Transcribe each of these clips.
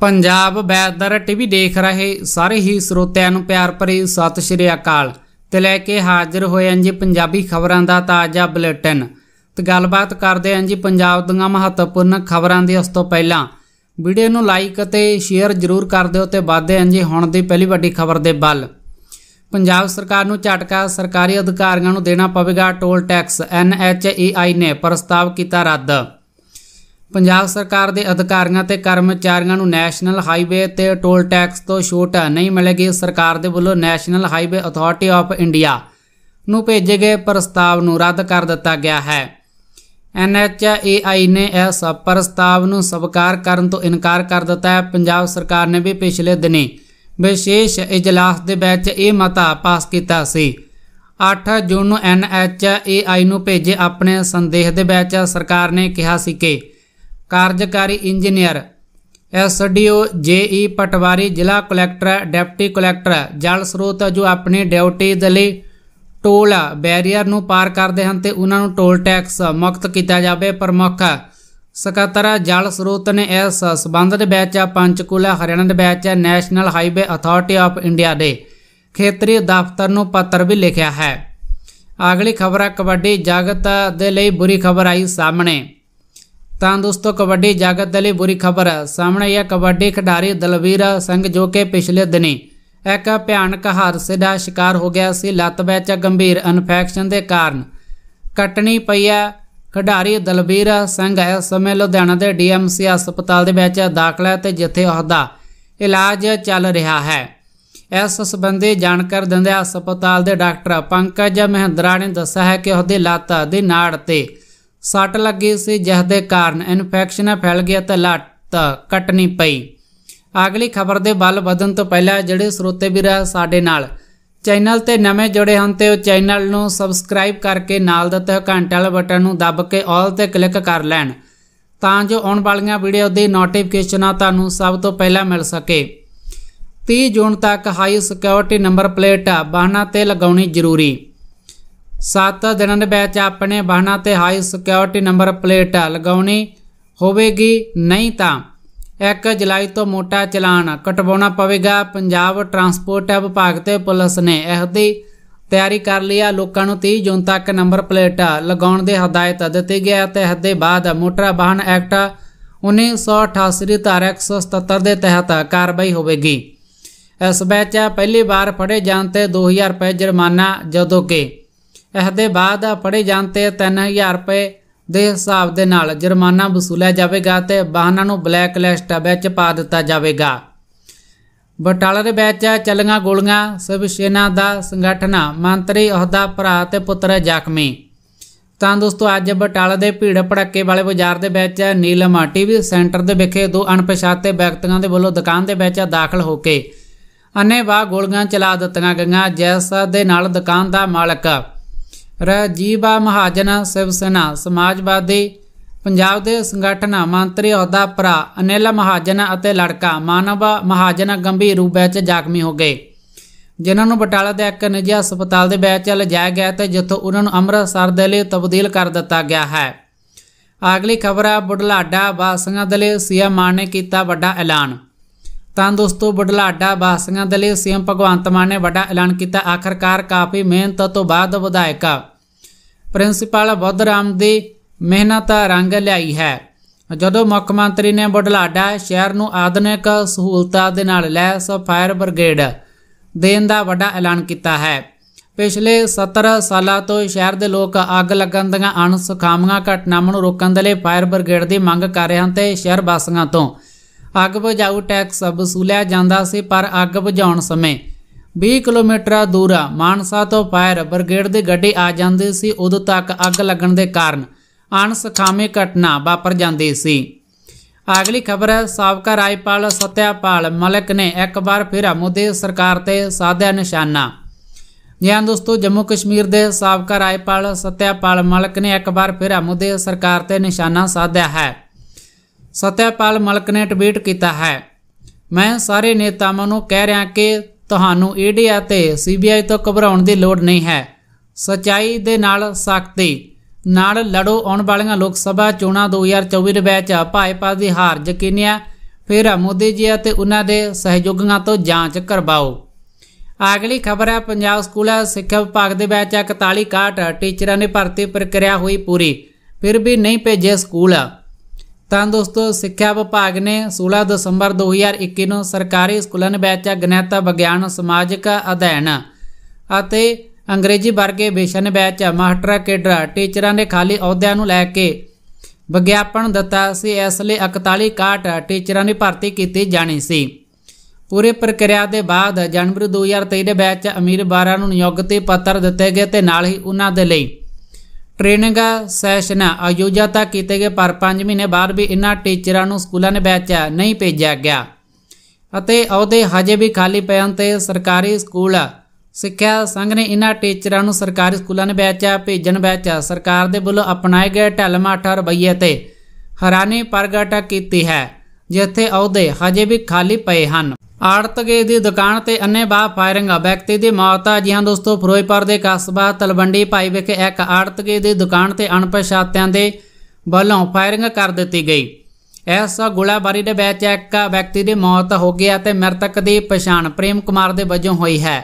Punjab weather TV ਦੇਖ ਰਹੇ ਸਾਰੇ ਹੀ ਸਰੋਤਿਆਂ ਨੂੰ ਪਿਆਰ ਭਰੀ ਸਤਿ ਸ਼੍ਰੀ ਅਕਾਲ ਤੇ ਲੈ ਕੇ ਹਾਜ਼ਰ ਹੋਏ ਹਾਂ ਜੀ ਪੰਜਾਬੀ ਖਬਰਾਂ ਦਾ ਤਾਜ਼ਾ ਬੁਲੇਟਿਨ ਤੇ ਗੱਲਬਾਤ ਕਰਦੇ ਹਾਂ ਜੀ ਪੰਜਾਬ ਦੀਆਂ ਮਹੱਤਵਪੂਰਨ ਖਬਰਾਂ ਦੀ ਉਸ ਤੋਂ ਪਹਿਲਾਂ ਵੀਡੀਓ ਨੂੰ ਲਾਈਕ ਅਤੇ ਸ਼ੇਅਰ ਜ਼ਰੂਰ ਕਰ ਦਿਓ ਤੇ ਵਾਧੇ ਹਾਂ ਜੀ ਹੁਣ ਦੀ ਪਹਿਲੀ ਵੱਡੀ ਖਬਰ ਦੇ ਵੱਲ ਪੰਜਾਬ ਸਰਕਾਰ ਨੂੰ ਝਟਕਾ ਸਰਕਾਰੀ ਅਧਿਕਾਰੀਆਂ ਨੂੰ ਦੇਣਾ ਪਵੇਗਾ toll tax N H I ਨੇ ਪ੍ਰਸਤਾਵ ਕੀਤਾ ਰੱਦ ਪੰਜਾਬ ਸਰਕਾਰ ਦੇ ਅਧਿਕਾਰੀਆਂ ਤੇ ਕਰਮਚਾਰੀਆਂ ਨੂੰ ਨੈਸ਼ਨਲ ਹਾਈਵੇ ਤੇ ਟੋਲ ਟੈਕਸ ਤੋਂ ਛੋਟ ਨਹੀਂ ਮਿਲੇਗੀ ਸਰਕਾਰ ਦੇ ਵੱਲੋਂ national highway authority of India ਨੂੰ ਭੇਜੇ ਗਏ ਪ੍ਰਸਤਾਵ ਨੂੰ ਰੱਦ ਕਰ ਦਿੱਤਾ ਗਿਆ ਹੈ ਐਨਐਚਏਆਈ ਨੇ ਇਸ ਪ੍ਰਸਤਾਵ ਨੂੰ ਸਵੀਕਾਰ ਕਰਨ ਤੋਂ ਇਨਕਾਰ ਕਰ ਦਿੱਤਾ ਹੈ ਪੰਜਾਬ ਸਰਕਾਰ ਨੇ ਵੀ ਪਿਛਲੇ ਦਿਨੀ ਵਿਸ਼ੇਸ਼ ਇਜਲਾਸ ਦੇ ਵਿੱਚ ਇਹ ਮਤਾ ਪਾਸ ਕੀਤਾ ਸੀ 8 ਜੂਨ ਨੂੰ ਐਨਐਚਏਆਈ ਨੂੰ ਭੇਜੇ ਆਪਣੇ ਸੰਦੇਸ਼ ਦੇ ਵਿੱਚ ਸਰਕਾਰ ਨੇ ਕਿਹਾ ਸੀ ਕਿ ਕਾਰਜਕਾਰੀ ਇੰਜੀਨੀਅਰ ਐਸਡੀਓ ਜੇਈ ਪਟਵਾਰੀ ਜ਼ਿਲ੍ਹਾ ਕਲੈਕਟਰ ਡਿਪਟੀ ਕਲੈਕਟਰ ਜਲ ਸਰੋਤ ਜੋ ਆਪਣੀ ਡਿਊਟੀ ਦੇ ਲਈ ਟੋਲ ਬੈਰੀਅਰ ਨੂੰ ਪਾਰ ਕਰਦੇ ਹਨ ਤੇ ਉਹਨਾਂ ਨੂੰ ਟੋਲ ਟੈਕਸ ਮੁਕਤ ਕੀਤਾ ਜਾਵੇ ਪ੍ਰਮੁੱਖ ਸਕੱਤਰ ਜਲ ਸਰੋਤ ਨੇ ਇਸ ਸਬੰਧ ਦੇ ਵਿੱਚ ਪੰਚਕੂਲਾ ਹਰਿਆਣਾ ਦੇ ਵਿੱਚ national highway authority of India ਦੇ ਖੇਤਰੀ ਦਫ਼ਤਰ ਨੂੰ ਪੱਤਰ ਵੀ ਲਿਖਿਆ ਹੈ ਅਗਲੀ ਖਬਰ ਹੈ ਕਬੱਡੀ ਜਗਤ ਦੇ ਲਈ ਬੁਰੀ ਖਬਰ ਆਈ ਸਾਹਮਣੇ ਤਾਂ ਦੋਸਤੋ ਕਬੱਡੀ ਜਗਤ ਦੇ ਲਈ ਬੁਰੀ ਖਬਰ ਹੈ ਸਾਹਮਣੇ ਇਹ ਕਬੱਡੀ ਖਿਡਾਰੀ ਦਲਵੀਰ ਸਿੰਘ ਜੋ ਕਿ ਪਿਛਲੇ ਦਿਨੀ ਇੱਕ ਭਿਆਨਕ ਹਾਦਸੇ ਦਾ ਸ਼ਿਕਾਰ ਹੋ ਗਿਆ ਸੀ ਲੱਤ ਵਿੱਚ ਗੰਭੀਰ ਇਨਫੈਕਸ਼ਨ ਦੇ ਕਾਰਨ ਕਟਣੀ ਪਈ ਹੈ ਖਿਡਾਰੀ ਦਲਵੀਰ ਸਿੰਘ ਇਸ ਸਮੇਂ ਲੁਧਿਆਣਾ ਦੇ ਡੀਐਮਸੀ ਹਸਪਤਾਲ ਦੇ ਵਿੱਚ ਦਾਖਲ ਹੈ ਤੇ ਜਿੱਥੇ ਉਹਦਾ ਇਲਾਜ ਚੱਲ ਰਿਹਾ ਹੈ ਇਸ ਸਬੰਧੀ ਜਾਣਕਾਰੀ ਦਿੰਦੇ ਹਸਪਤਾਲ ਦੇ ਡਾਕਟਰ ਪੰਕਜ ਮਹਿੰਦਰਾ ਨੇ ਦੱਸਿਆ ਹੈ ਕਿ ਉਹਦੇ ਲੱਤ ਦੀ ਨਾੜ ਤੇ ਸੱਟ ਲੱਗੀ ਸੀ ਜਿਸ ਦੇ ਕਾਰਨ ਇਨਫੈਕਸ਼ਨ ਫੈਲ ਗਿਆ ਤੇ ਲੱਤ ਕੱਟਣੀ ਪਈ ਅਗਲੀ ਖਬਰ ਦੇ ਵੱਲ ਵਧਣ ਤੋਂ ਪਹਿਲਾਂ ਜਿਹੜੇ ਸਰੋਤੇ ਵੀਰ ਸਾਡੇ ਨਾਲ ਚੈਨਲ ਤੇ ਨਵੇਂ ਜੁੜੇ ਹਨ ਤੇ ਉਹ ਚੈਨਲ ਨੂੰ ਸਬਸਕ੍ਰਾਈਬ ਕਰਕੇ ਨਾਲ ਦਿੱਤੇ ਘੰਟੇ ਵਾਲੇ ਬਟਨ ਨੂੰ ਦਬ ਕੇ ਆਲ ਤੇ ਕਲਿੱਕ ਕਰ ਲੈਣ ਤਾਂ ਜੋ ਆਉਣ ਵਾਲੀਆਂ ਵੀਡੀਓ ਦੀ ਨੋਟੀਫਿਕੇਸ਼ਨਾਂ ਤੁਹਾਨੂੰ ਸਭ ਤੋਂ ਪਹਿਲਾਂ ਮਿਲ ਸਕੇ 30 ਜੂਨ ਤੱਕ ਹਾਈ ਸਿਕਿਉਰਿਟੀ ਨੰਬਰ ਪਲੇਟ ਬਾਹਨਾ ਤੇ ਲਗਾਉਣੀ ਜ਼ਰੂਰੀ 7 ਦਿਨਾਂ ਦੇ ਵਿੱਚ ਆਪਣੇ ਵਾਹਨਾਂ ਤੇ ਹਾਈ ਸਿਕਿਉਰਿਟੀ ਨੰਬਰ ਪਲੇਟ ਲਗਾਉਣੀ ਹੋਵੇਗੀ ਨਹੀਂ ਤਾਂ 1 ਜੁਲਾਈ ਤੋਂ ਮੋਟਾ ਚਲਾਨ ਕਟਵਾਉਣਾ ਪਵੇਗਾ ਪੰਜਾਬ ਟਰਾਂਸਪੋਰਟ ਵਿਭਾਗ ਤੇ ਪੁਲਿਸ ਨੇ ਇਹ ਦੀ ਤਿਆਰੀ ਕਰ ਲਿਆ ਲੋਕਾਂ ਨੂੰ 30 ਜੂਨ ਤੱਕ ਨੰਬਰ ਪਲੇਟ ਲਗਾਉਣ ਦੇ ਹਦਾਇਤ ਦਿੱਤੀ ਗਿਆ ਤੇ ਇਸ ਦੇ ਬਾਅਦ ਮੋਟਰ ਵਾਹਨ ਐਕਟ 1988 ਦੀ ਧਾਰਾ 177 ਦੇ ਤਹਿਤ ਕਾਰਵਾਈ ਹੋਵੇਗੀ ਇਸ ਵਿੱਚ ਪਹਿਲੀ ਵਾਰ ਫੜੇ ਜਾਣ ਤੇ 2000 ਰੁਪਏ ਜੁਰਮਾਨਾ ਜਦੋਂ ਕਿ ਇਸ ਦੇ ਬਾਅਦ ਫੜੇ ਜਾਣ ਤੇ 3000 ਰੁਪਏ ਦੇ ਹਿਸਾਬ ਦੇ ਨਾਲ ਜੁਰਮਾਨਾ ਵਸੂਲਿਆ ਜਾਵੇਗਾ ਤੇ ਵਾਹਨਾਂ ਨੂੰ ਬਲੈਕ ਲਿਸਟ ਵਿੱਚ ਪਾ ਦਿੱਤਾ ਜਾਵੇਗਾ ਬਟਾਲਾ ਦੇ ਵਿੱਚ ਚੱਲੀਆਂ ਗੋਲੀਆਂ ਸਭ ਸੈਨਾ ਦਾ ਸੰਗਠਨ ਮੰਤਰੀ ਅਹੁਦਾ ਭਰਾ ਤੇ ਪੁੱਤਰ ਜ਼ਖਮੀ ਤਾਂ ਦੋਸਤੋ ਅੱਜ ਬਟਾਲਾ ਦੇ ਭੀੜ ਭੜੱਕੇ ਵਾਲੇ ਬਾਜ਼ਾਰ ਦੇ ਵਿੱਚ ਨੀਲਮ ਟੀਵੀ ਸੈਂਟਰ ਦੇ ਵਿਖੇ ਦੋ ਅਣਪਛਾਤੇ ਵਿਅਕਤੀਆਂ ਦੇ ਵੱਲੋਂ ਦੁਕਾਨ ਦੇ ਵਿੱਚ ਦਾਖਲ ਹੋ ਕੇ ਅਨੇਵਾ ਗੋਲੀਆਂ ਚਲਾ ਦਿੱਤੀਆਂ ਗਈਆਂ ਜਿਸ ਦੇ ਨਾਲ ਦੁਕਾਨ ਦਾ ਮਾਲਕ ਰਾਜੀਵਾ ਮਹਾਜਨ ਸਿਵ ਸੈਨਾ ਸਮਾਜਵਾਦੀ ਪੰਜਾਬ ਦੇ ਸੰਗਠਨ ਮੰਤਰੀ ਅਹੁਦਾ ਭਰਾ ਅਨਿਲ ਮਹਾਜਨ ਅਤੇ ਲੜਕਾ ਮਾਨਵ ਮਹਾਜਨ ਗੰਭੀਰ ਰੂਪ ਵਿੱਚ ਜ਼ਖਮੀ ਹੋ ਗਏ ਜਿਨ੍ਹਾਂ ਨੂੰ ਬਟਾਲਾ ਦੇ ਇੱਕ ਨਿੱਜੀ ਹਸਪਤਾਲ ਦੇ ਵਿੱਚ ਲਿਜਾਇਆ ਗਿਆ ਤੇ ਜਿੱਥੋਂ ਉਹਨਾਂ ਨੂੰ ਅੰਮ੍ਰਿਤਸਰ ਦੇ ਲਈ ਤਬਦੀਲ ਕਰ ਦਿੱਤਾ ਗਿਆ ਹੈ ਅਗਲੀ ਖਬਰ ਆ ਬੁਢਲਾਡਾ ਵਾਸੀਆਂ ਦੇ ਲਈ ਸੀਐਮ ਮਾਨ ਨੇ ਕੀਤਾ ਵੱਡਾ ਐਲਾਨ ਤਾਂ ਦੋਸਤੋ ਬਡਲਾਡਾ ਵਾਸੀਆਂ ਦੇ ਲਈ ਸੀਐਮ ਭਗਵੰਤ ਮਾਨ ਨੇ ਵੱਡਾ ਐਲਾਨ ਕੀਤਾ ਆਖਰਕਾਰ ਕਾਫੀ ਮਿਹਨਤ ਤੋਂ ਬਾਅਦ ਵਿਧਾਇਕਾ ਪ੍ਰਿੰਸੀਪਲ ਬੁੱਧਰਾਮ ਦੀ ਮਿਹਨਤ ਰੰਗ ਲਿਆਈ ਹੈ ਜਦੋਂ ਮੁੱਖ ਮੰਤਰੀ ਨੇ ਬਡਲਾਡਾ ਸ਼ਹਿਰ ਨੂੰ ਆਧੁਨਿਕ ਸਹੂਲਤਾਂ ਦੇ ਨਾਲ ਲੈਸ ਫਾਇਰ ਬ੍ਰਿਗੇਡ ਦੇਣ ਦਾ ਵੱਡਾ ਐਲਾਨ ਕੀਤਾ ਹੈ ਪਿਛਲੇ 17 ਸਾਲਾਂ ਤੋਂ ਸ਼ਹਿਰ ਦੇ ਲੋਕ ਅੱਗ ਲੱਗਣ ਦੀਆਂ ਅਣਸੁਖਾਵੀਆਂ ਘਟਨਾਵਾਂ ਨੂੰ ਰੋਕਣ ਦੇ ਲਈ ਫਾਇਰ ਬ੍ਰਿਗੇਡ ਦੀ ਮੰਗ ਕਰ ਰਹੇ ਹਨ ਤੇ ਸ਼ਹਿਰ ਵਾਸੀਆਂ ਤੋਂ ਅੱਗ ਬੁਝਾਉ ਟੈਕਸ ਵਸੂਲਿਆ ਜਾਂਦਾ ਸੀ ਪਰ ਅੱਗ ਬੁਝਾਉਣ ਸਮੇਂ 20 ਕਿਲੋਮੀਟਰ ਦੂਰ ਮਾਨਸਾ ਤੋਂ ਫਾਇਰ ਬ੍ਰਿਗੇਡ ਦੇ ਗੱਡੇ ਆ ਜਾਂਦੇ ਸੀ ਉਦੋਂ ਤੱਕ ਅੱਗ ਲੱਗਣ ਦੇ ਕਾਰਨ ਅਣਸਖਾਮੇ ਘਟਨਾ ਵਾਪਰ ਜਾਂਦੀ ਸੀ ਅਗਲੀ ਖਬਰ ਹੈ ਸਾਬਕਾ ਰਾਜਪਾਲ ਸਤਿਆਪਾਲ ਮਲਕ ਨੇ ਇੱਕ ਵਾਰ ਫਿਰ ਮੋਦੀ ਸਰਕਾਰ ਤੇ ਸਾਧਿਆ ਨਿਸ਼ਾਨਾ ਜਿਹਾਂ ਦੋਸਤੋ ਜੰਮੂ ਕਸ਼ਮੀਰ ਦੇ ਸਾਬਕਾ ਰਾਜਪਾਲ ਸਤਿਆਪਾਲ ਮਲਕ ਨੇ ਇੱਕ ਵਾਰ ਫਿਰ ਮੋਦੀ ਸਰਕਾਰ ਤੇ ਨਿਸ਼ਾਨਾ ਸਾਧਿਆ ਹੈ ਸਤਿਆਪਾਲ ਮਲਕ ਨੇ ਟਵੀਟ ਕੀਤਾ ਹੈ ਮੈਂ ਸਾਰੇ ਨੇਤਾਵਾਂ ਨੂੰ ਕਹਿ ਰਿਹਾ ਕਿ ਤੁਹਾਨੂੰ ਈਡੀ ਅਤੇ ਸੀਬੀਆਈ ਤੋਂ ਘਬਰਾਉਣ ਦੀ ਲੋੜ ਨਹੀਂ ਹੈ ਸਚਾਈ ਦੇ ਨਾਲ ਸਖਤੀ ਨਾਲ ਲੜੋ ਆਉਣ ਵਾਲੀਆਂ ਲੋਕ ਸਭਾ ਚੋਣਾਂ 2024 ਦੇ ਵਿੱਚ ਭਾਜਪਾ ਦੀ ਹਾਰ ਯਕੀਨੀ ਹੈ ਫਿਰ ਮੋਦੀ ਜੀ ਅਤੇ ਉਹਨਾਂ ਦੇ ਸਹਿਯੋਗੀਆਂ ਤੋਂ ਜਾਂਚ ਕਰਵਾਓ ਅਗਲੀ ਖਬਰ ਹੈ ਪੰਜਾਬ ਸਕੂਲ ਸਿੱਖਿਆ ਵਿਭਾਗ ਦੇ ਵਿੱਚ 41 ਕਾਟ ਟੀਚਰਾਂ ਨੇ ਭਰਤੀ ਪ੍ਰਕਿਰਿਆ ਹੋਈ ਪੂਰੀ ਫਿਰ ਵੀ ਨਹੀਂ ਭੇਜੇ ਸਕੂਲ ਤਾਂ ਦੋਸਤੋ ਸਿੱਖਿਆ ਵਿਭਾਗ ਨੇ 16 ਦਸੰਬਰ 2021 ਨੂੰ ਸਰਕਾਰੀ ਸਕੂਲਾਂ ਵਿੱਚ ਗਣਿਤ ਵਿਗਿਆਨ ਸਮਾਜਿਕ ਅਧਿਐਨ ਅਤੇ ਅੰਗਰੇਜ਼ੀ ਵਰਗੇ ਵਿਸ਼ਿਆਂ ਵਿੱਚ ਮਾਸਟਰ ਕੇਡਰ ਟੀਚਰਾਂ ਦੇ ਖਾਲੀ ਅਹੁਦਿਆਂ ਨੂੰ ਲੈ ਕੇ ਵਿਗਿਆਪਨ ਦਿੱਤਾ ਸੀ ਇਸ ਲਈ 41 ਕਾਟ ਟੀਚਰਾਂ ਦੀ ਭਰਤੀ ਕੀਤੀ ਜਾਣੀ ਸੀ ਪੂਰੀ ਪ੍ਰਕਿਰਿਆ ਦੇ ਬਾਅਦ ਜਨਵਰੀ 2023 ਦੇ ਵਿੱਚ ਅਮੀਰ ਬਾਰਾ ਨੂੰ ਨਿਯੁਕਤੀ ਪੱਤਰ ਦਿੱਤੇ ਗਏ ਤੇ ਨਾਲ ਹੀ ਉਹਨਾਂ ਦੇ ਲਈ ਟ੍ਰੇਨਿੰਗ ਸੈਸ਼ਨ ਆਯੋਜਿਤ ਕੀਤੇ ਗਏ ਪਰ 5 ਮਹੀਨੇ ਬਾਅਦ ਵੀ ਇਨ੍ਹਾਂ ਟੀਚਰਾਂ ਨੂੰ ਸਕੂਲਾਂ ਦੇ ਵਿੱਚ ਨਹੀਂ ਭੇਜਿਆ ਗਿਆ ਅਤੇ ਅਹੁਦੇ ਹਜੇ ਵੀ ਖਾਲੀ ਹਨ ਤੇ ਸਰਕਾਰੀ ਸਕੂਲ ਸਿੱਖਿਆ ਸੰਘ ਨੇ ਇਨ੍ਹਾਂ ਟੀਚਰਾਂ ਨੂੰ ਸਰਕਾਰੀ ਸਕੂਲਾਂ ਦੇ ਵਿੱਚ ਭੇਜਣ ਵਿੱਚ ਸਰਕਾਰ ਦੇ ਵੱਲੋਂ ਅਪਣਾਏ ਗਏ ਢਲਮਾਠਾ ਰਵਈਏ ਤੇ ਹੈਰਾਨੀ ਪ੍ਰਗਟ ਕੀਤੀ ਹੈ ਜਿੱਥੇ ਅਹੁਦੇ ਹਜੇ ਵੀ ਖਾਲੀ ਪਏ ਹਨ ਆੜਤਗੇ ਦੀ ਦੁਕਾਨ ਤੇ ਅੰਨੇ ਬਾਹ ਫਾਇਰਿੰਗ ਆ ਵਿਅਕਤੀ ਦੀ ਮੌਤ ਆ ਜੀ ਹਾਂ ਦੋਸਤੋ ਫਿਰੋਜ਼ਪੁਰ ਦੇ ਕਸਬਾ ਤਲਵੰਡੀ ਭਾਈ ਵਿਖੇ ਇੱਕ ਆੜਤਗੇ ਦੀ ਦੁਕਾਨ ਤੇ ਅਣਪਛਾਤਿਆਂ ਦੇ ਵੱਲੋਂ ਫਾਇਰਿੰਗ ਕਰ ਦਿੱਤੀ ਗਈ ਇਸ ਗੋਲਾਬਾਰੀ ਦੇ ਵਿੱਚ ਇੱਕ ਵਿਅਕਤੀ ਦੀ ਮੌਤ ਹੋ ਗਈ ਅਤੇ ਮਰਤਕ ਦੀ ਪਛਾਣ ਪ੍ਰੇਮ ਕੁਮਾਰ ਦੇ ਵਜੋਂ ਹੋਈ ਹੈ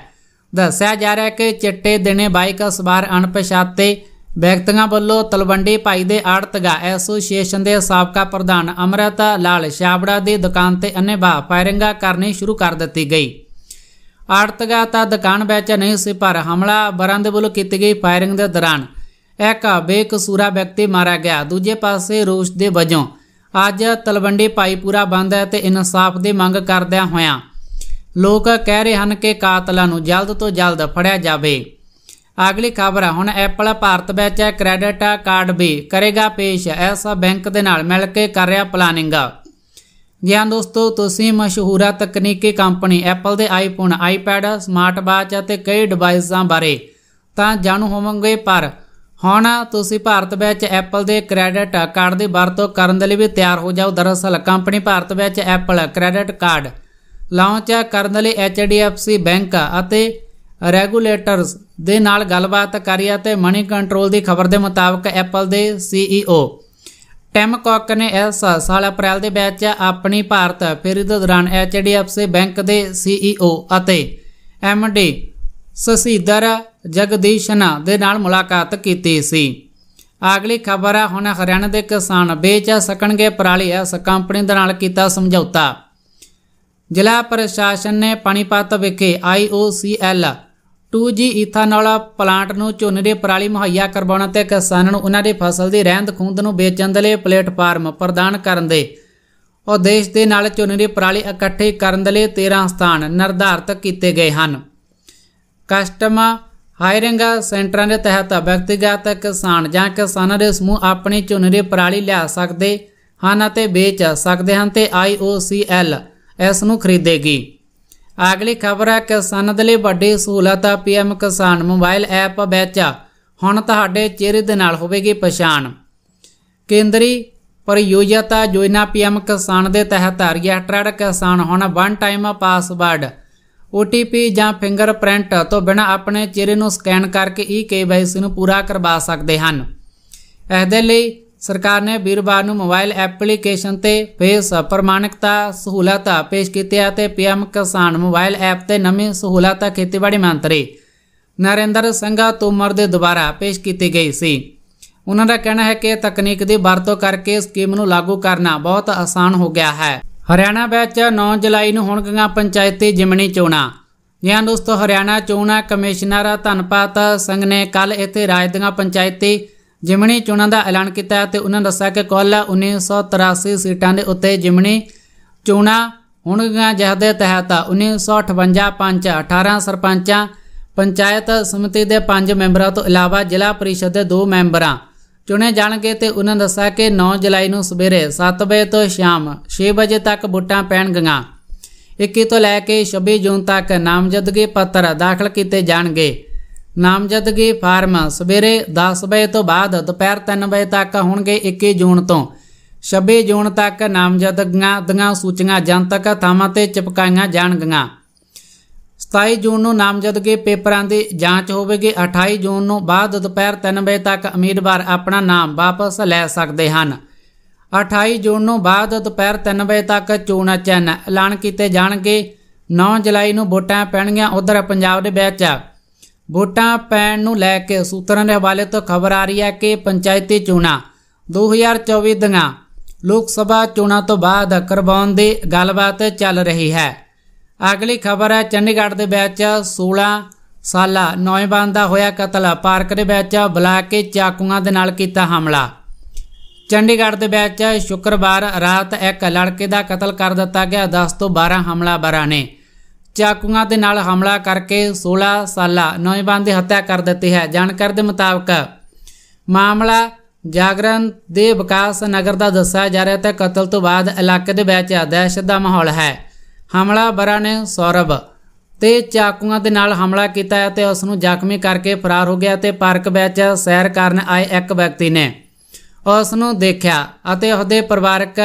ਦੱਸਿਆ ਜਾ ਰਿਹਾ ਹੈ ਕਿ ਚਿੱਟੇ ਦਿਨੇ ਬਾਈਕ ਸਵਾਰ ਅਣਪਛਾਤੇ ਵਿਅਕਤੀਆਂ ਵੱਲੋਂ ਤਲਵੰਡੀ ਭਾਈ ਦੇ ਆੜਤਗਾ ਐਸੋਸੀਏਸ਼ਨ ਦੇ ਸਾਬਕਾ ਪ੍ਰਧਾਨ ਅਮਰਤ ਲਾਲ ਸ਼ਾਬੜਾ ਦੀ ਦੁਕਾਨ ਤੇ ਅਨੇਵਾ ਫਾਇਰਿੰਗਾਂ ਕਰਨੀ ਸ਼ੁਰੂ ਕਰ ਦਿੱਤੀ ਗਈ ਆੜਤਗਾ ਤਾਂ ਦੁਕਾਨ ਵਿੱਚ ਨਹੀਂ ਸੀ ਪਰ ਹਮਲਾ ਬਰੰਦ ਵੱਲੋਂ ਕੀਤੀ ਗਈ ਫਾਇਰਿੰਗ ਦੇ ਦੌਰਾਨ ਇੱਕ ਬੇਕਸੂਰਾ ਵਿਅਕਤੀ ਮਾਰਿਆ ਗਿਆ ਦੂਜੇ ਪਾਸੇ ਰੋਸ ਦੇ ਵਜੋਂ ਅੱਜ ਤਲਵੰਡੀ ਪਾਈ ਪੂਰਾ ਬੰਦ ਹੈ ਤੇ ਇਨਸਾਫ ਦੀ ਮੰਗ ਕਰਦਿਆਂ ਹੋਇਆਂ ਲੋਕ ਕਹਿ ਰਹੇ ਹਨ ਕਿ ਕਾਤਲਾਂ ਨੂੰ ਜਲਦ ਤੋਂ ਜਲਦ ਫੜਿਆ ਜਾਵੇ ਅਗਲੀ ਖਬਰ ਹੁਣ ਐਪਲ ਭਾਰਤ ਵਿੱਚ ਕ੍ਰੈਡਿਟ ਕਾਰਡ ਵੀ ਕਰੇਗਾ ਪੇਸ਼ ਐਸ ਬੈਂਕ ਦੇ ਨਾਲ ਮਿਲ ਕੇ ਕਰ ਰਿਹਾ ਪਲਾਨਿੰਗ ਜੀ ਹਾਂ ਦੋਸਤੋ ਤੁਸੀਂ ਮਸ਼ਹੂਰਾ ਤਕਨੀਕੀ ਕੰਪਨੀ ਐਪਲ ਦੇ ਆਈਫੋਨ ਆਈਪੈਡ ਸਮਾਰਟ ਵਾਚ ਅਤੇ ਕਈ ਡਿਵਾਈਸਾਂ ਬਾਰੇ ਤਾਂ ਜਾਣੂ ਹੋਵੋਗੇ ਪਰ ਹੁਣ ਤੁਸੀਂ ਭਾਰਤ ਵਿੱਚ ਐਪਲ ਦੇ ਕ੍ਰੈਡਿਟ ਕਾਰਡ ਦੀ ਵਰਤੋਂ ਕਰਨ ਦੇ ਲਈ ਵੀ ਤਿਆਰ ਹੋ ਜਾਓ ਦਰਅਸਲ ਕੰਪਨੀ ਭਾਰਤ ਵਿੱਚ ਐਪਲ ਕ੍ਰੈਡਿਟ ਕਾਰਡ ਲਾਂਚ ਕਰਨ ਲਈ HDFC ਬੈਂਕ ਅਤੇ ਰੈਗੂਲੇਟਰਸ ਦੇ ਨਾਲ ਗੱਲਬਾਤ ਕਰੀ ਅਤੇ ਮਨੀ ਕੰਟਰੋਲ ਦੀ ਖਬਰ ਦੇ ਮੁਤਾਬਕ ਐਪਲ ਦੇ ਸੀਈਓ ਟੈਮ ਕੌਕ ਨੇ ਇਸ ਸਾਲ ਅਪ੍ਰੈਲ ਦੇ ਵਿੱਚ ਆਪਣੀ ਭਾਰਤ ਫੇਰੀ ਦੇ ਦੌਰਾਨ ਐਚਡੀਐਫਸੀ ਬੈਂਕ ਦੇ ਸੀਈਓ ਅਤੇ ਐਮਡੀ ਸਸੀਦਰ ਜਗਦੀਸ਼ਨਾ ਦੇ ਨਾਲ ਮੁਲਾਕਾਤ ਕੀਤੀ ਸੀ ਅਗਲੀ ਖਬਰ ਹੈ ਹੁਣ ਹਰਿਆਣਾ ਦੇ ਕਿਸਾਨ ਵੇਚ ਸਕਣਗੇ ਪਰਾਲੀ ਇਸ ਕੰਪਨੀ ਦੇ ਨਾਲ ਕੀਤਾ ਸਮਝੌਤਾ ਜ਼ਿਲ੍ਹਾ ਪ੍ਰਸ਼ਾਸਨ ਨੇ ਪਾਣੀਪਤ ਵਿਖੇ ਆਈਓਸੀਐਲ 2G ਇਥਾਨੋਲ ਪਲਾਂਟ ਨੂੰ ਝੋਨੇ ਦੇ ਪਰਾਲੀ ਮੁਹੱਈਆ ਕਰਵਾਉਣ ਤੇ ਕਿਸਾਨਾਂ ਨੂੰ ਉਹਨਾਂ ਦੇ ਫਸਲ ਦੀ ਰਹਿੰਦ ਖੁੰਦ ਨੂੰ ਵੇਚਣ ਦੇ ਲਈ ਪਲੇਟਫਾਰਮ ਪ੍ਰਦਾਨ ਕਰਨ ਦੇ ਉਦੇਸ਼ ਦੇ ਨਾਲ ਝੋਨੇ ਦੀ ਪਰਾਲੀ ਇਕੱਠੇ ਕਰਨ ਦੇ ਲਈ 13 ਸਥਾਨ ਨਿਰਧਾਰਤ ਕੀਤੇ ਗਏ ਹਨ ਕਸਟਮ ਹਾਇਰਿੰਗ ਸੈਂਟਰਾਂ ਦੇ ਤਹਿਤ ਵਿਅਕਤੀਗਤ ਕਿਸਾਨ ਜਾਂ ਕਿਸਾਨਾਂ ਦੇ ਸਮੂਹ ਆਪਣੀ ਝੋਨੇ ਦੀ ਪਰਾਲੀ ਲਿਆ ਸਕਦੇ ਹਨ ਅਤੇ ਵੇਚ ਸਕਦੇ ਹਨ ਤੇ IOCL ਇਸ ਨੂੰ ਖਰੀਦੇਗੀ ਅਗਲੀ ਖਬਰ ਹੈ ਕਿਸਾਨਾਂ ਦੇ ਲਈ ਵੱਡੀ ਸਹੂਲਤ ਆ ਪੀਐਮ ਕਿਸਾਨ ਮੋਬਾਈਲ ਐਪ ਵਿੱਚ ਹੁਣ ਤੁਹਾਡੇ ਚਿਹਰੇ ਦੇ ਨਾਲ ਹੋਵੇਗੀ ਪਛਾਣ ਕੇਂਦਰੀ ਪਰਯੋਜਤਾ ਯੋਜਨਾ ਪੀਐਮ ਕਿਸਾਨ ਦੇ ਤਹਿਤ ਰਜਿਸਟਰਡ ਕਿਸਾਨ ਹੁਣ ਵਨ ਟਾਈਮ ਪਾਸਵਰਡ ਓਟੀਪੀ ਜਾਂ ਫਿੰਗਰਪ੍ਰਿੰਟ ਤੋਂ ਬਿਨਾਂ ਆਪਣੇ ਚਿਹਰੇ ਨੂੰ ਸਕੈਨ ਕਰਕੇ ਈ ਕੇਵਾਈਸੀ ਨੂੰ ਪੂਰਾ ਕਰਵਾ ਸਕਦੇ ਹਨ ਇਸ ਦੇ ਲਈ ਸਰਕਾਰ ਨੇ ਵੀਰਵਾਰ ਨੂੰ ਮੋਬਾਈਲ ਐਪਲੀਕੇਸ਼ਨ ਤੇ ਫੇਸ ਪ੍ਰਮਾਣਿਕਤਾ ਸਹੂਲਤਾਂ ਪੇਸ਼ ਕੀਤੀਆਂ ਤੇ ਪੀਐਮ ਕਿਸਾਨ ਮੋਬਾਈਲ ਐਪ ਤੇ ਨਵੀਂ ਸਹੂਲਤਾਂ ਖੇਤੀਬਾੜੀ ਮੰਤਰੀ ਨਰਿੰਦਰ ਸਿੰਘ ਤੋਮਰ ਦੇ ਦੁਆਰਾ ਪੇਸ਼ ਕੀਤੀ ਗਈ ਸੀ ਉਹਨਾਂ ਦਾ ਕਹਿਣਾ ਹੈ ਕਿ ਤਕਨੀਕ ਦੀ ਵਰਤੋਂ ਕਰਕੇ ਸਕੀਮ ਨੂੰ ਲਾਗੂ ਕਰਨਾ ਬਹੁਤ ਆਸਾਨ ਹੋ ਗਿਆ ਹੈ ਹਰਿਆਣਾ ਵਿੱਚ 9 ਜੁਲਾਈ ਨੂੰ ਹੋਣਗੀਆਂ ਪੰਚਾਇਤੀ ਜਿਮਣੀ ਚੋਣਾਂ ਹਾਂ ਦੋਸਤੋ ਹਰਿਆਣਾ ਚੋਣਾਂ ਕਮਿਸ਼ਨਰ ਧਨਪਾਤ ਸਿੰਘ ਨੇ ਕੱਲ ਇੱਥੇ ਰਾਜ ਦੀਆਂ ਪੰਚਾਇਤੀ ਜਿਮਣੀ ਚੋਣਾਂ ਦਾ ਐਲਾਨ ਕੀਤਾ ਤੇ ਉਹਨਾਂ ਦੱਸਿਆ ਕਿ ਕੁੱਲ 1983 ਸੀਟਾਂ ਦੇ ਉੱਤੇ ਜਿਮਣੀ ਚੋਣਾਂ ਹੋਣਗੀਆਂ ਜਿਸ ਦੇ ਤਹਿਤ 1958 ਪੰਚ 18 ਸਰਪੰਚਾਂ ਪੰਚਾਇਤ ਸਮਿਤੀ ਦੇ 5 ਮੈਂਬਰਾਂ ਤੋਂ ਇਲਾਵਾ ਜ਼ਿਲ੍ਹਾ ਪਰਿਸ਼ਦ ਦੇ 2 ਮੈਂਬਰਾਂ ਚੁਣੇ ਜਾਣਗੇ ਤੇ ਉਹਨਾਂ ਦੱਸਿਆ ਕਿ 9 ਜੁਲਾਈ ਨੂੰ ਸਵੇਰੇ 7 ਵਜੇ ਤੋਂ ਸ਼ਾਮ 6 ਵਜੇ ਤੱਕ ਵੋਟਾਂ ਪੈਣਗੀਆਂ 21 ਤੋਂ ਲੈ ਕੇ 26 ਜੂਨ ਤੱਕ ਨਾਮਜ਼ਦਗੀ ਪੱਤਰ ਦਾਖਲ ਕੀਤੇ ਜਾਣਗੇ ਨਾਮਜ਼ਦਗੀ ਫਾਰਮ ਸਵੇਰੇ 10 ਵਜੇ ਤੋਂ ਬਾਅਦ ਦੁਪਹਿਰ 3 ਵਜੇ ਤੱਕ ਹੋਣਗੇ 21 ਜੂਨ ਤੋਂ 26 ਜੂਨ ਤੱਕ ਨਾਮਜ਼ਦਗੀਆਂ ਦੀਆਂ ਸੂਚੀਆਂ ਜਨਤਕ ਥਾਵਾਂ ਤੇ ਚਿਪਕਾਈਆਂ ਜਾਣਗੀਆਂ 27 ਜੂਨ ਨੂੰ ਨਾਮਜ਼ਦਗੀ ਪੇਪਰਾਂ ਦੀ ਜਾਂਚ ਹੋਵੇਗੀ 28 ਜੂਨ ਨੂੰ ਬਾਅਦ ਦੁਪਹਿਰ 3 ਵਜੇ ਤੱਕ ਉਮੀਦਵਾਰ ਆਪਣਾ ਨਾਮ ਵਾਪਸ ਲੈ ਸਕਦੇ ਹਨ 28 ਜੂਨ ਨੂੰ ਬਾਅਦ ਦੁਪਹਿਰ 3 ਵਜੇ ਤੱਕ ਚੋਣ ਚਿੰਨ ਐਲਾਨ ਕੀਤੇ ਜਾਣਗੇ 9 ਜੁਲਾਈ ਨੂੰ ਵੋਟਾਂ ਪੈਣਗੀਆਂ ਉਧਰ ਪੰਜਾਬ ਦੇ ਵਿੱਚ ਵੋਟਾਂ ਪੈਣ ਨੂੰ ਲੈ ਕੇ ਸੂਤਰਾਂ ਦੇ ਹਵਾਲੇ ਤੋਂ ਖਬਰ ਆ ਰਹੀ ਹੈ ਕਿ ਪੰਚਾਇਤੀ ਚੋਣਾਂ 2024 ਦੀਆਂ ਲੋਕ ਸਭਾ ਚੋਣਾਂ ਤੋਂ ਬਾਅਦ ਕਰਵਾਉਣ ਦੀ ਗੱਲਬਾਤ ਚੱਲ ਰਹੀ ਹੈ ਅਗਲੀ ਖਬਰ ਹੈ ਚੰਡੀਗੜ੍ਹ ਦੇ ਵਿੱਚ 16 ਸਾਲਾ ਨੌਜਵਾਨ ਦਾ ਹੋਇਆ ਕਤਲ ਪਾਰਕ ਦੇ ਵਿੱਚ ਬੁਲਾ ਕੇ ਚਾਕੂਆਂ ਦੇ ਨਾਲ ਕੀਤਾ ਹਮਲਾ ਚੰਡੀਗੜ੍ਹ ਦੇ ਵਿੱਚ ਸ਼ੁੱਕਰਵਾਰ ਰਾਤ ਇੱਕ ਲੜਕੇ ਦਾ ਕਤਲ ਕਰ ਦਿੱਤਾ ਗਿਆ 10 ਤੋਂ 12 ਹਮਲਾਵਰਾਂ ਨੇ ਚਾਕੂਆਂ ਦੇ ਨਾਲ ਹਮਲਾ ਕਰਕੇ 16 ਸਾਲਾ ਨੌਜਵਾਨ ਦੀ ਹੱਤਿਆ ਕਰ ਦਿੱਤੀ ਹੈ ਜਾਣਕਾਰੀ ਦੇ ਮੁਤਾਬਕ ਮਾਮਲਾ ਜਾਗਰਣ ਦੇ ਵਿਕਾਸ ਨਗਰ ਦਾ ਦੱਸਿਆ ਜਾ ਰਿਹਾ ਤੇ ਕਤਲ ਤੋਂ ਬਾਅਦ ਇਲਾਕੇ ਦੇ ਵਿੱਚ ਦਹਿਸ਼ਤ ਦਾ ਮਾਹੌਲ ਹੈ ਬਰਾ ਨੇ ਸੌਰਵ ਤੇ ਚਾਕੂਆਂ ਦੇ ਨਾਲ ਹਮਲਾ ਕੀਤਾ ਤੇ ਉਸ ਨੂੰ ਜ਼ਖਮੀ ਕਰਕੇ ਫਰਾਰ ਹੋ ਗਿਆ ਤੇ ਪਾਰਕ ਵਿੱਚ ਸੈਰ ਕਰਨ ਆਏ ਇੱਕ ਵਿਅਕਤੀ ਨੇ ਉਸ ਨੂੰ ਦੇਖਿਆ ਅਤੇ ਉਹਦੇ ਪਰਿਵਾਰਕ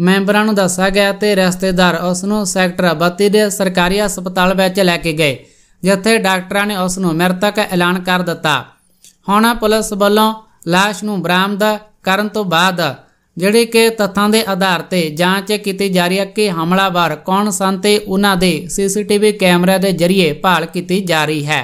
ਮੈਂਬਰਾਂ ਨੂੰ ਦੱਸਿਆ ਗਿਆ ਤੇ ਰਿਸ਼ਤੇਦਾਰ ਉਸ ਨੂੰ ਸੈਕਟਰ 32 ਦੇ ਸਰਕਾਰੀ ਹਸਪਤਾਲ ਵਿੱਚ ਲੈ ਕੇ ਗਏ ਜਿੱਥੇ ਡਾਕਟਰਾਂ ਨੇ ਉਸ ਨੂੰ ਮਰਤਕ ਐਲਾਨ ਕਰ ਦਿੱਤਾ ਹੁਣ ਪੁਲਿਸ ਵੱਲੋਂ লাশ ਨੂੰ ਬਰਾਮਦ ਕਰਨ ਤੋਂ ਬਾਅਦ ਜਿਹੜੇ ਕਿ ਤੱਥਾਂ ਦੇ ਆਧਾਰ ਤੇ ਜਾਂਚ ਕੀਤੀ ਜਾ ਰਹੀ ਹੈ ਕਿ ਹਮਲਾਵਰ ਕੌਣ ਸਨ ਤੇ ਉਹਨਾਂ ਦੇ ਸੀਸੀਟੀਵੀ ਕੈਮਰਾ ਦੇ ਜ਼ਰੀਏ ਭਾਲ ਕੀਤੀ ਜਾ ਰਹੀ ਹੈ